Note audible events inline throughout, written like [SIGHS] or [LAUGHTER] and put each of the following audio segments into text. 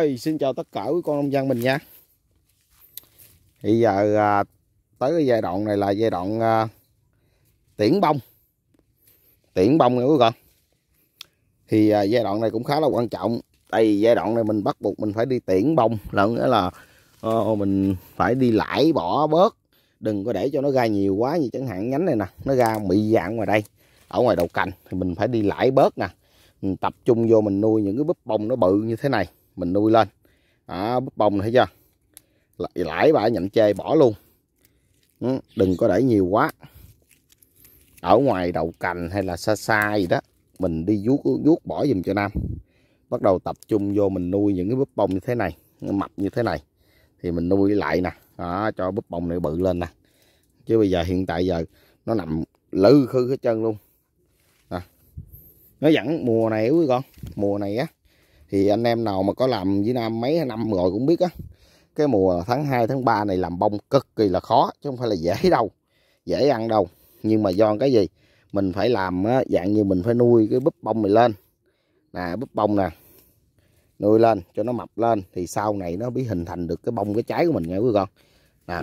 rồi xin chào tất cả quý con nông dân mình nha bây giờ à, tới cái giai đoạn này là giai đoạn à, tiễn bông tiễn bông nha quý con thì à, giai đoạn này cũng khá là quan trọng tại vì giai đoạn này mình bắt buộc mình phải đi tiễn bông là nghĩa là à, mình phải đi lãi bỏ bớt đừng có để cho nó ra nhiều quá như chẳng hạn nhánh này nè nó ra bị dạng ngoài đây ở ngoài đầu cành thì mình phải đi lãi bớt nè mình tập trung vô mình nuôi những cái búp bông nó bự như thế này mình nuôi lên à, búp bông thấy chưa lãi bà nhậm chê bỏ luôn ừ, đừng có để nhiều quá ở ngoài đầu cành hay là xa xa gì đó mình đi vuốt vuốt bỏ dùm cho nam bắt đầu tập trung vô mình nuôi những cái búp bông như thế này mập như thế này thì mình nuôi lại nè đó, cho búp bông này bự lên nè chứ bây giờ hiện tại giờ nó nằm lư khư hết chân luôn à. nó vẫn mùa này quý con mùa này á thì anh em nào mà có làm với Nam mấy năm rồi cũng biết á cái mùa tháng 2 tháng 3 này làm bông cực kỳ là khó chứ không phải là dễ [LAUGHS] đâu dễ ăn đâu nhưng mà do cái gì mình phải làm á, dạng như mình phải nuôi cái búp bông này lên nè búp bông nè nuôi lên cho nó mập lên thì sau này nó mới hình thành được cái bông cái trái của mình nha quý con nè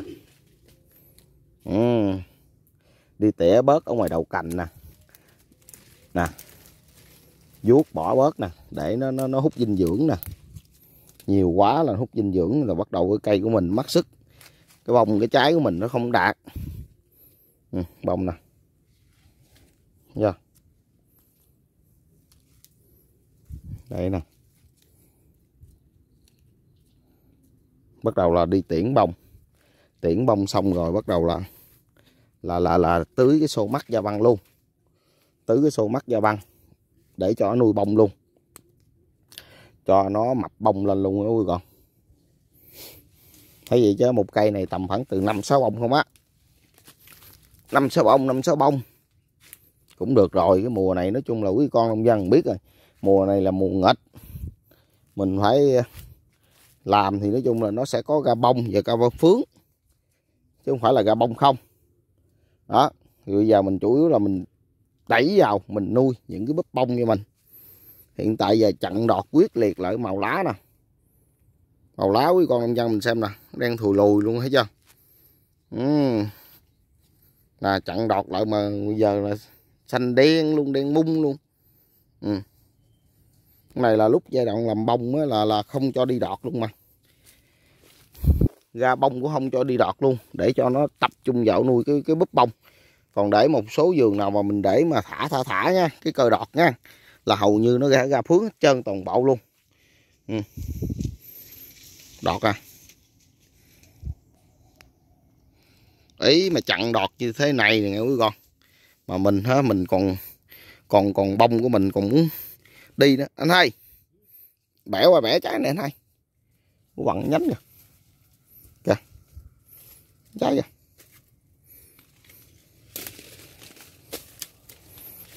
ừ. đi tỉa bớt ở ngoài đầu cành nè nè vuốt bỏ bớt nè để nó nó, nó hút dinh dưỡng nè nhiều quá là hút dinh dưỡng là bắt đầu cái cây của mình mất sức cái bông cái trái của mình nó không đạt ừ, bông nè nha đây nè bắt đầu là đi tiễn bông tiễn bông xong rồi bắt đầu là là là là tưới cái xô mắt da băng luôn tưới cái xô mắt da băng để cho nó nuôi bông luôn cho nó mập bông lên luôn quý con thấy vậy chứ một cây này tầm khoảng từ năm sáu bông không á năm sáu bông năm sáu bông cũng được rồi cái mùa này nói chung là quý con nông dân biết rồi mùa này là mùa nghịch mình phải ờ, làm thì nói chung là nó sẽ có ra bông và ga phướng chứ không phải là ra bông không đó thì bây giờ mình chủ yếu là mình đẩy vào mình nuôi những cái búp bông như mình hiện tại giờ chặn đọt quyết liệt lại màu lá nè màu lá quý con nông dân mình xem nè đang thùi lùi luôn thấy chưa uhm. là chặn đọt lại mà bây giờ là xanh đen luôn đen mung luôn uhm. này là lúc giai đoạn làm bông á, là là không cho đi đọt luôn mà ra bông cũng không cho đi đọt luôn để cho nó tập trung vào nuôi cái cái búp bông còn để một số vườn nào mà mình để mà thả thả thả nha cái cờ đọt nha là hầu như nó ra, ra phướng hết trơn toàn bộ luôn ừ. đọt à ý mà chặn đọt như thế này nè quý con mà mình hả mình còn còn còn bông của mình còn muốn đi nữa anh hai bẻ qua bẻ trái này anh hai nó quặng nhánh kìa kìa trái kìa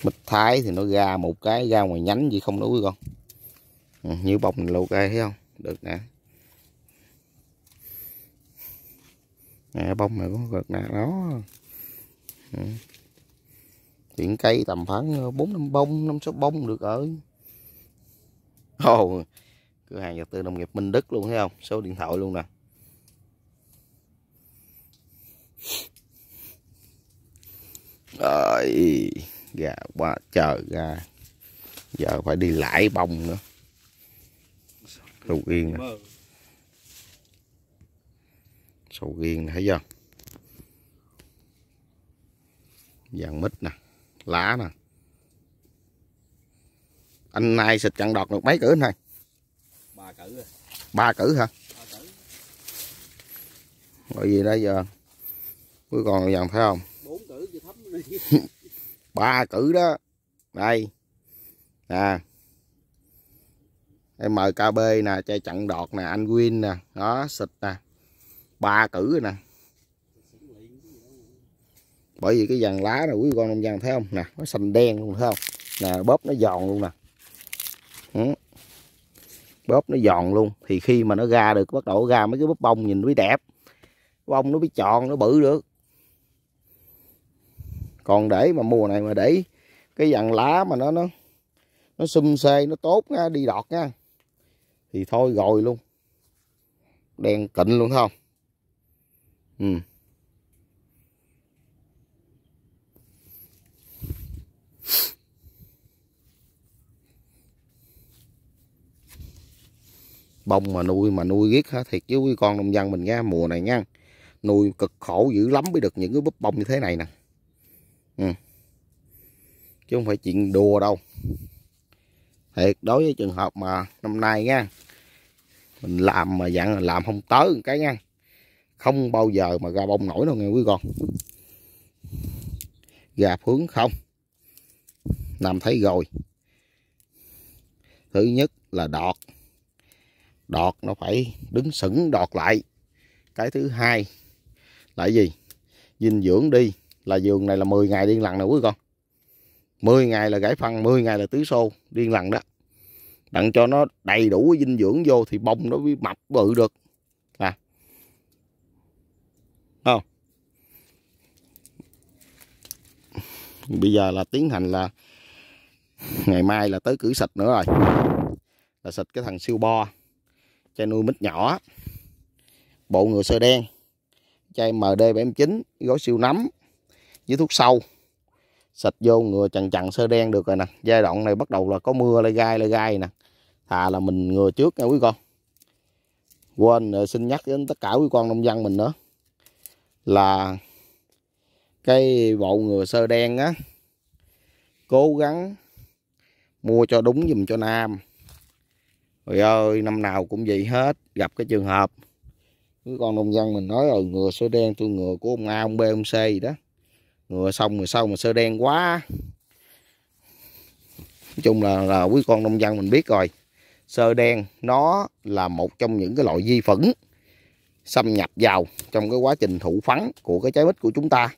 mít thái thì nó ra một cái ra ngoài nhánh gì không đủ con ừ, như bông này là ok thấy không được nè nè bông này cũng được nè đó ừ. cây tầm khoảng ờ, bốn năm bông năm sáu bông được ở ồ oh, cửa hàng vật tư nông nghiệp Minh Đức luôn thấy không số điện thoại luôn nè rồi gà qua chờ gà giờ phải đi lãi bông nữa sầu riêng nè sầu riêng nè thấy chưa vàng mít nè lá nè anh nay xịt chặn đọt được mấy cử anh hai ba cử ba cử hả bởi vì đó giờ cuối còn vàng phải không [LAUGHS] ba cử đó đây nè mkb nè chơi chặn đọt nè anh win nè đó xịt nè ba cử nè bởi vì cái dàn lá này quý con nông dân thấy không nè nó xanh đen luôn thấy không nè bóp nó giòn luôn nè ừ. bóp nó giòn luôn thì khi mà nó ra được bắt đầu ra mấy cái bóp bông nhìn mới đẹp bông nó mới tròn nó bự được còn để mà mùa này mà để cái dàn lá mà nó nó nó xum xê nó tốt nha đi đọt nha thì thôi rồi luôn đèn cịnh luôn không ừ bông mà nuôi mà nuôi riết hả thiệt quý con nông dân mình nha mùa này nha nuôi cực khổ dữ lắm mới được những cái búp bông như thế này nè Ừ. chứ không phải chuyện đùa đâu thiệt đối với trường hợp mà năm nay nha mình làm mà dặn làm không tới một cái nha không bao giờ mà ra bông nổi đâu nghe quý con gà phướng không làm thấy rồi thứ nhất là đọt đọt nó phải đứng sững đọt lại cái thứ hai là gì dinh dưỡng đi là giường này là 10 ngày điên lần nè quý con 10 ngày là gãy phân 10 ngày là tứ xô điên lần đó đặng cho nó đầy đủ dinh dưỡng vô thì bông nó mới mập bự được à không bây giờ là tiến hành là ngày mai là tới cử sạch nữa rồi là sạch cái thằng siêu bo chai nuôi mít nhỏ bộ ngựa sơ đen chai md 79 gói siêu nấm với thuốc sâu xịt vô ngừa chằn chằn sơ đen được rồi nè giai đoạn này bắt đầu là có mưa lại gai lại gai nè thà là mình ngừa trước nha quý con quên ờ, xin nhắc đến tất cả quý con nông dân mình nữa là cái bộ ngừa sơ đen á cố gắng mua cho đúng dùm cho nam rồi ơi năm nào cũng vậy hết gặp cái trường hợp quý con nông dân mình nói rồi ừ, ngừa sơ đen tôi ngừa của ông a ông b ông c gì đó ngựa xong rồi sau mà sơ đen quá nói chung là là quý con nông dân mình biết rồi sơ đen nó là một trong những cái loại vi phẫn xâm nhập vào trong cái quá trình thụ phấn của cái trái mít của chúng ta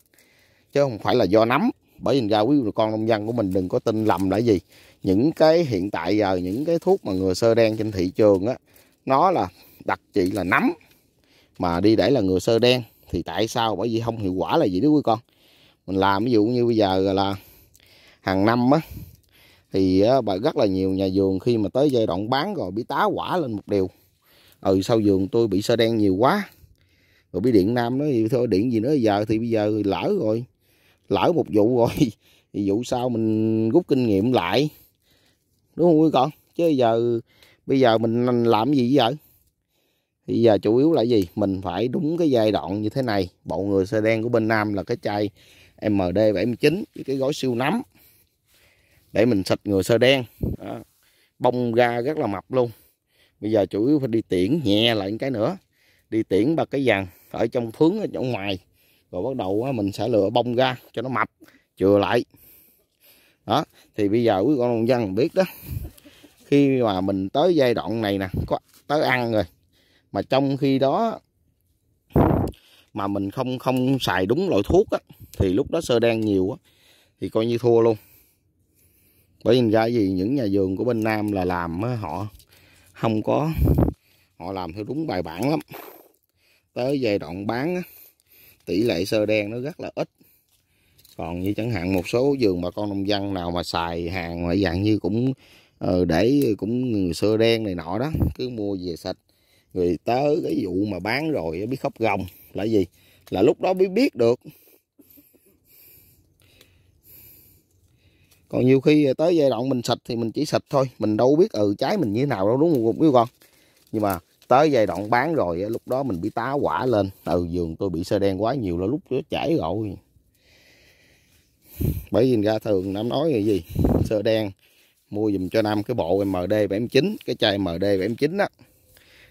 chứ không phải là do nấm bởi vì ra quý con nông dân của mình đừng có tin lầm là gì những cái hiện tại giờ những cái thuốc mà người sơ đen trên thị trường á nó là đặc trị là nấm mà đi để là người sơ đen thì tại sao bởi vì không hiệu quả là gì đó quý con mình làm ví dụ như bây giờ là hàng năm á thì bà rất là nhiều nhà vườn khi mà tới giai đoạn bán rồi bị tá quả lên một điều ừ sau vườn tôi bị sơ đen nhiều quá rồi bị điện nam nó thôi điện gì nữa giờ thì bây giờ lỡ rồi lỡ một vụ rồi [LAUGHS] thì vụ sau mình rút kinh nghiệm lại đúng không quý con chứ giờ bây giờ mình làm gì giờ? thì giờ chủ yếu là gì mình phải đúng cái giai đoạn như thế này bộ người sơ đen của bên nam là cái chai MD79 với cái gói siêu nấm để mình xịt ngừa sơ đen đó. bông ra rất là mập luôn bây giờ chủ yếu phải đi tiễn nhẹ lại cái nữa đi tiễn ba cái dàn ở trong phướng ở chỗ ngoài rồi bắt đầu mình sẽ lựa bông ra cho nó mập chừa lại đó thì bây giờ quý con nông dân biết đó khi mà mình tới giai đoạn này nè có tới ăn rồi mà trong khi đó mà mình không không xài đúng loại thuốc á, thì lúc đó sơ đen nhiều á, thì coi như thua luôn bởi vì ra gì những nhà vườn của bên Nam là làm họ không có họ làm theo đúng bài bản lắm tới giai đoạn bán tỷ lệ sơ đen nó rất là ít còn như chẳng hạn một số vườn bà con nông dân nào mà xài hàng mà dạng như cũng ờ, để cũng người sơ đen này nọ đó cứ mua về sạch Người tới cái vụ mà bán rồi biết khóc gồng là gì là lúc đó mới biết được còn nhiều khi tới giai đoạn mình sạch thì mình chỉ sạch thôi mình đâu biết ừ trái mình như thế nào đâu đúng không biết con nhưng mà tới giai đoạn bán rồi lúc đó mình bị tá quả lên từ giường tôi bị sơ đen quá nhiều là lúc nó chảy rồi bởi vì ra thường nam nói là gì sơ đen mua dùm cho nam cái bộ md 79 cái chai md 79 đó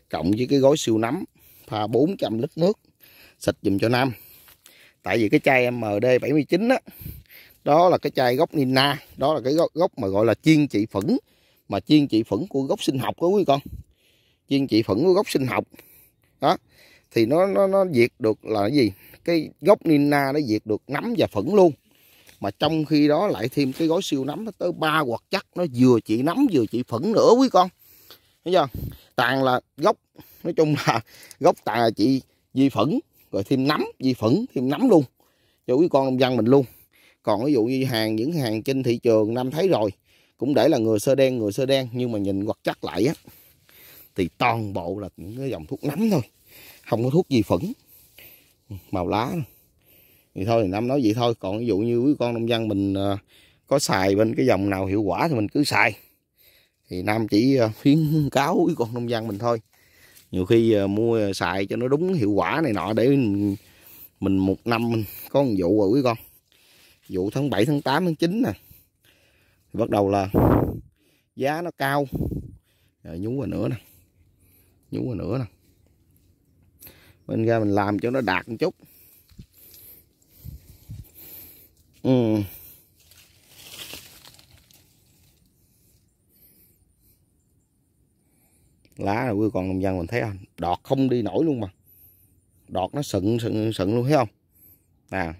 cộng với cái gói siêu nấm pha 400 lít nước xịt dùm cho Nam tại vì cái chai MD79 đó đó là cái chai gốc Nina đó là cái gốc mà gọi là chiên trị phẩn, mà chiên trị phẩn của gốc sinh học đó quý con chiên trị phẩn của gốc sinh học đó thì nó nó nó diệt được là cái gì cái gốc Nina nó diệt được nấm và phẩn luôn mà trong khi đó lại thêm cái gói siêu nấm nó tới ba hoạt chắc nó vừa trị nấm vừa trị phẩn nữa quý con thấy chưa tàn là gốc nói chung là gốc tàn là chị di phẫn rồi thêm nấm vi phẫn thêm nấm luôn cho quý con nông dân mình luôn còn ví dụ như hàng những hàng trên thị trường nam thấy rồi cũng để là người sơ đen người sơ đen nhưng mà nhìn vật chắc lại á thì toàn bộ là những cái dòng thuốc nấm thôi không có thuốc gì phẫn màu lá thì thôi năm nói vậy thôi còn ví dụ như quý con nông dân mình ờ, có xài bên cái dòng nào hiệu quả thì mình cứ xài thì nam chỉ ờ, khuyến cáo quý con nông dân mình thôi nhiều khi ờ, mua xài cho nó đúng hiệu quả này nọ để mình, mình một năm mình có một vụ rồi quý con vụ tháng 7 tháng 8 tháng 9 nè thì bắt đầu là giá nó cao rồi nhú rồi nữa nè nhú rồi nữa nè mình ra mình làm cho nó đạt một chút ừ. lá là quý con nông dân mình thấy không đọt không đi nổi luôn mà đọt nó sừng sừng sừng luôn thấy không à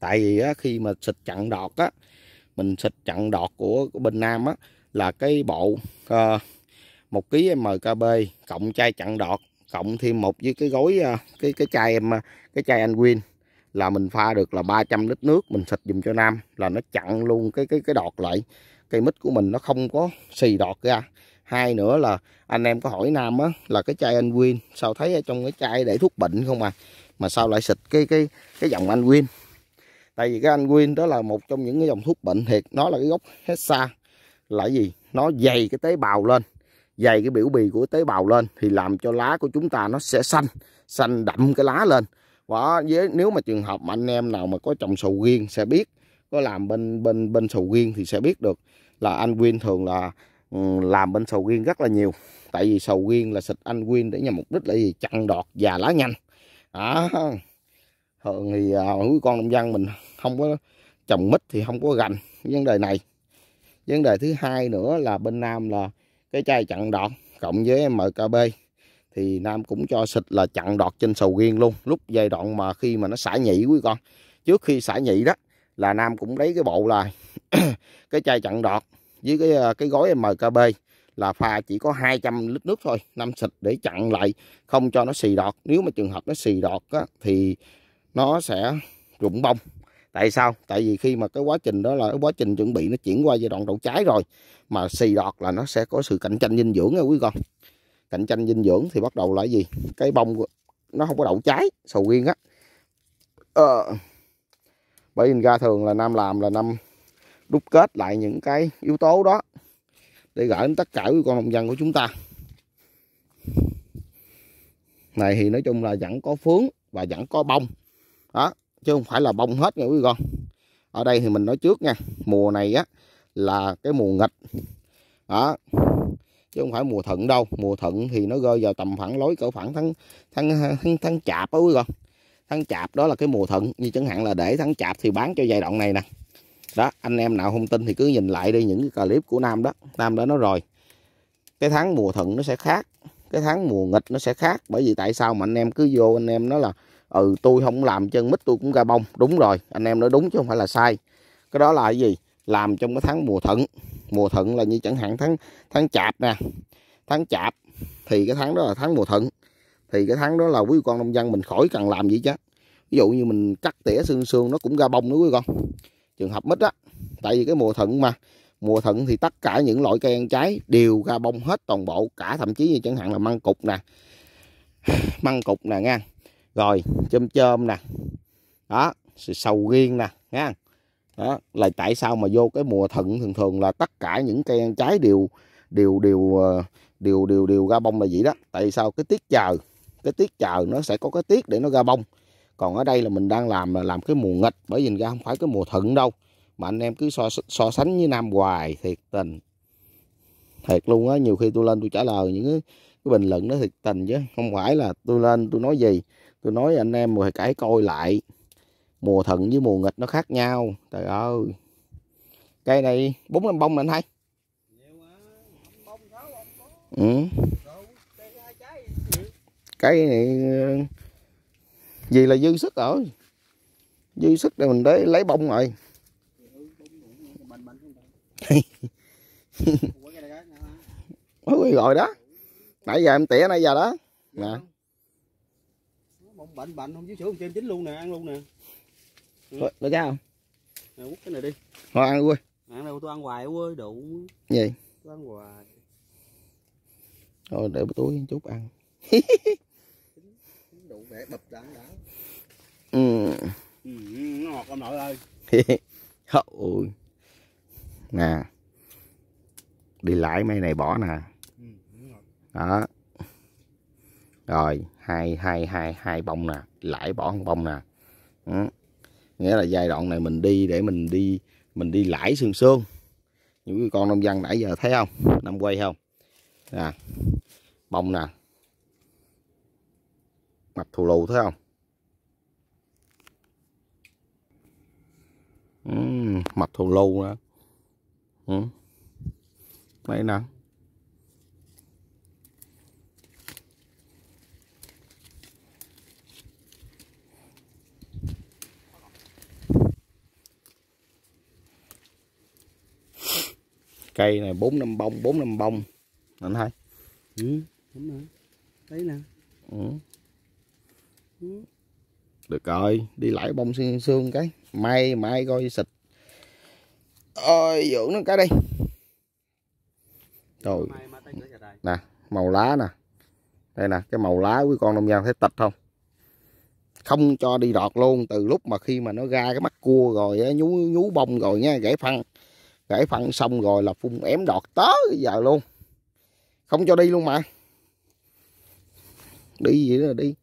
tại vì á, khi mà xịt chặn đọt á mình xịt chặn đọt của, của bên nam á là cái bộ uh, một ký mkb cộng chai chặn đọt cộng thêm một với cái gói uh, cái cái chai em cái chai anh win là mình pha được là 300 lít nước mình xịt dùng cho nam là nó chặn luôn cái cái cái đọt lại cây mít của mình nó không có xì đọt ra hai nữa là anh em có hỏi nam á là cái chai anh win sao thấy ở trong cái chai để thuốc bệnh không à mà sao lại xịt cái cái cái dòng anh win tại vì cái anh win đó là một trong những cái dòng thuốc bệnh thiệt nó là cái gốc hesa là cái gì nó dày cái tế bào lên dày cái biểu bì của tế bào lên thì làm cho lá của chúng ta nó sẽ xanh xanh đậm cái lá lên và với nếu mà trường hợp mà anh em nào mà có trồng sầu riêng sẽ biết có làm bên bên bên sầu riêng thì sẽ biết được là anh Win thường là ừ, làm bên sầu riêng rất là nhiều tại vì sầu riêng là xịt anh Win để nhằm mục đích là gì chặn đọt và lá nhanh đó thường thì quý à, con nông dân mình không có trồng mít thì không có gành vấn đề này vấn đề thứ hai nữa là bên Nam là cái chai chặn đọt cộng với MKB thì Nam cũng cho xịt là chặn đọt trên sầu riêng luôn lúc giai đoạn mà khi mà nó xả nhị quý con trước khi xả nhị đó là nam cũng lấy cái bộ là [COUGHS] cái chai chặn đọt với cái ờ, cái gói mkb là pha chỉ có 200 lít nước thôi năm xịt để chặn lại không cho nó xì đọt nếu mà trường hợp nó xì đọt á, thì nó sẽ rụng bông tại sao tại vì khi mà cái quá trình đó là cái quá trình chuẩn bị nó chuyển qua giai đoạn đậu trái rồi mà xì đọt là nó sẽ có sự cạnh tranh dinh dưỡng nha quý con cạnh tranh dinh dưỡng thì bắt đầu là gì cái bông nó không có đậu trái sầu riêng á ờ, bởi nhìn ra thường là nam làm là nam đúc kết lại những cái yếu tố đó để gửi đến tất cả các con nông dân của chúng ta này thì nói chung là vẫn có phướng và vẫn có bông đó chứ không phải là bông hết nha quý con ở đây thì mình nói trước nha mùa này á là cái mùa nghịch đó chứ không phải mùa thuận đâu mùa thuận thì nó rơi vào tầm khoảng lối cỡ khoảng tháng tháng tháng tháng chạp á quý con tháng chạp đó là cái mùa thuận như chẳng hạn là để tháng chạp thì bán cho giai đoạn này nè đó anh em nào không tin thì cứ nhìn lại đi những cái clip của nam đó nam đã nói rồi cái tháng mùa thuận nó sẽ khác cái tháng mùa nghịch nó sẽ khác bởi vì tại sao mà anh em cứ vô anh em nói là ừ tôi không làm chân mít tôi cũng ra bông đúng rồi anh em nói đúng chứ không phải là sai cái đó là cái gì làm trong cái tháng mùa thuận mùa thuận là như chẳng hạn tháng tháng chạp nè tháng chạp thì cái tháng đó là tháng mùa thuận thì cái tháng đó là quý con nông dân mình khỏi cần làm gì chứ ví dụ như mình cắt tỉa xương xương nó cũng ra bông nữa quý con trường hợp mít á tại vì cái mùa thuận mà mùa thuận thì tất cả những loại cây ăn trái đều ra bông hết toàn bộ cả thậm chí như chẳng hạn là măng cục nè [SIGHS] măng cục nè nha rồi chôm chôm nè đó sầu riêng nè nha đó là tại sao mà vô cái mùa thuận thường thường là tất cả những cây ăn trái đều đều đều đều ờ, đều đều, đều ra bông là vậy đó tại sao cái tiết trời cái tiết chờ nó sẽ có cái tiết để nó ra bông còn ở đây là mình đang làm là làm cái mùa nghịch bởi vì ra không phải cái mùa thuận đâu mà anh em cứ so, so sánh với nam hoài thiệt tình thiệt luôn á nhiều khi tôi lên tôi trả lời những cái, cái bình luận đó thiệt tình chứ không phải là tôi lên tôi nói gì tôi nói anh em rồi cái coi lại mùa thuận với mùa nghịch nó khác nhau trời ơi cây này bốn năm bông mình anh hay ừ cây này gì là dư sức rồi dư sức để mình để lấy bông rồi [LAUGHS] mới rồi đó nãy giờ em tỉa nãy giờ đó nè bông bệnh bệnh không chứ sữa chim chín luôn nè ăn luôn nè ừ. được cái không nè quất cái này đi thôi ăn quê ăn đâu tôi ăn hoài quê đủ gì tôi ăn hoài rồi để tôi chút ăn [LAUGHS] vẻ bập đáng đáng ừ. ừ ngọt ông nội ơi [LAUGHS] hậu nè đi lại mấy này bỏ nè ừ, đó rồi hai hai hai hai bông nè lãi bỏ một bông nè ừ. nghĩa là giai đoạn này mình đi để mình đi mình đi lãi xương xương những cái con nông dân nãy giờ thấy không năm quay không nè bông nè mặt thù lù thấy không mặt thù lù đó ừ. đây nè cây này bốn năm bông bốn năm bông anh thấy ừ đúng rồi đấy nè ừ Ừ. được rồi đi lại bông xương, xương cái mai mai coi xịt ôi dưỡng nó cái đi rồi nè màu lá nè đây nè cái màu lá của con nông dân thấy tịch không không cho đi đọt luôn từ lúc mà khi mà nó ra cái mắt cua rồi nhú nhú bông rồi nha gãy phân gãy phân xong rồi là phun ém đọt tới giờ luôn không cho đi luôn mà đi vậy là đi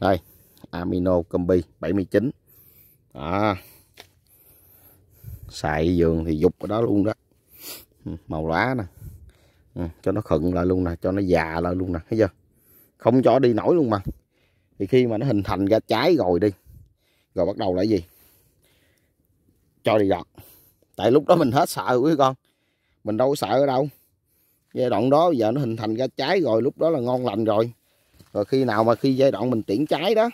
đây amino combi 79 đó xài giường thì dục ở đó luôn đó ừ, màu lá nè ừ, cho nó khựng lại luôn nè cho nó già lại luôn nè thấy chưa không cho đi nổi luôn mà thì khi mà nó hình thành ra trái rồi đi rồi bắt đầu là gì cho đi gọt tại lúc đó mình hết sợ quý con mình đâu có sợ ở đâu giai đoạn đó giờ nó hình thành ra trái rồi lúc đó là ngon lành rồi rồi khi nào mà khi giai đoạn mình tiễn trái đó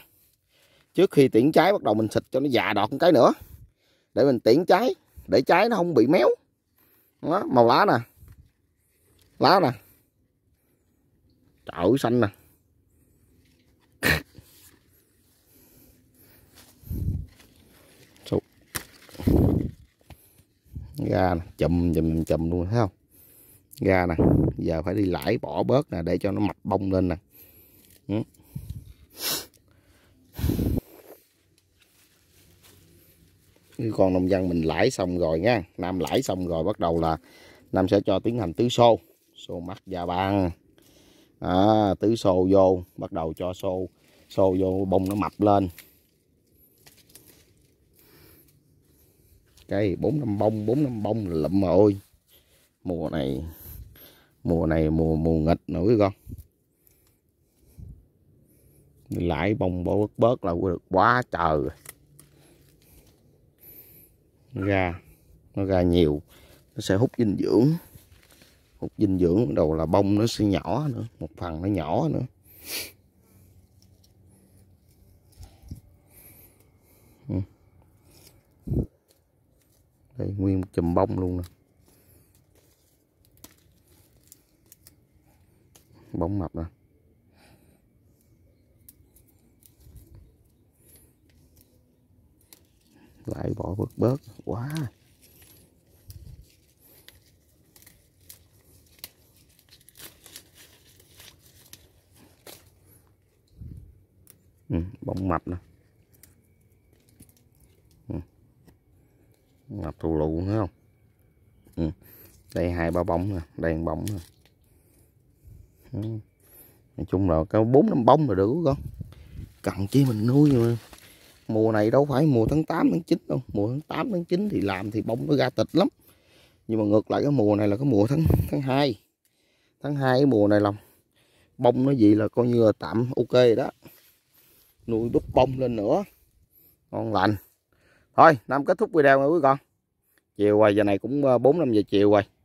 trước khi tiễn trái bắt đầu mình xịt cho nó già đọt một cái nữa để mình tiễn trái để trái nó không bị méo đó, màu lá nè lá nè trời xanh nè ra nè chùm chùm chùm luôn thấy không ra nè giờ phải đi lãi bỏ bớt nè để cho nó mặt bông lên nè Ừ. Cái con nông dân mình lãi xong rồi nha Nam lãi xong rồi bắt đầu là Nam sẽ cho tiến hành tứ xô Xô mắt da băng à, Tứ xô vô Bắt đầu cho xô Xô vô bông nó mập lên Cái bốn năm bông bốn năm bông là lụm mà ôi Mùa này Mùa này mùa mùa nghịch nữa con mình lại bông bó bớt bớt là được quá trời nó ra nó ra nhiều nó sẽ hút dinh dưỡng hút dinh dưỡng đầu là bông nó sẽ nhỏ nữa một phần nó nhỏ nữa ừ. đây nguyên một chùm bông luôn nè bóng mập nè lại bỏ bớt bớt quá wow. ừ, bóng mập nè ừ. mập thù lụ nữa không ừ. đây hai ba bông nè đây bông nè ừ. nói chung là có bốn năm bông là được con cần chi mình nuôi mà mùa này đâu phải mùa tháng 8 tháng 9 đâu mùa tháng 8 tháng 9 thì làm thì bông nó ra tịch lắm nhưng mà ngược lại cái mùa này là cái mùa tháng tháng 2 tháng 2 cái mùa này lòng bông nó gì là coi như là tạm ok đó nuôi đúc bông lên nữa ngon lành thôi năm kết thúc video rồi quý con chiều rồi giờ này cũng 4 ờ, 5 giờ chiều rồi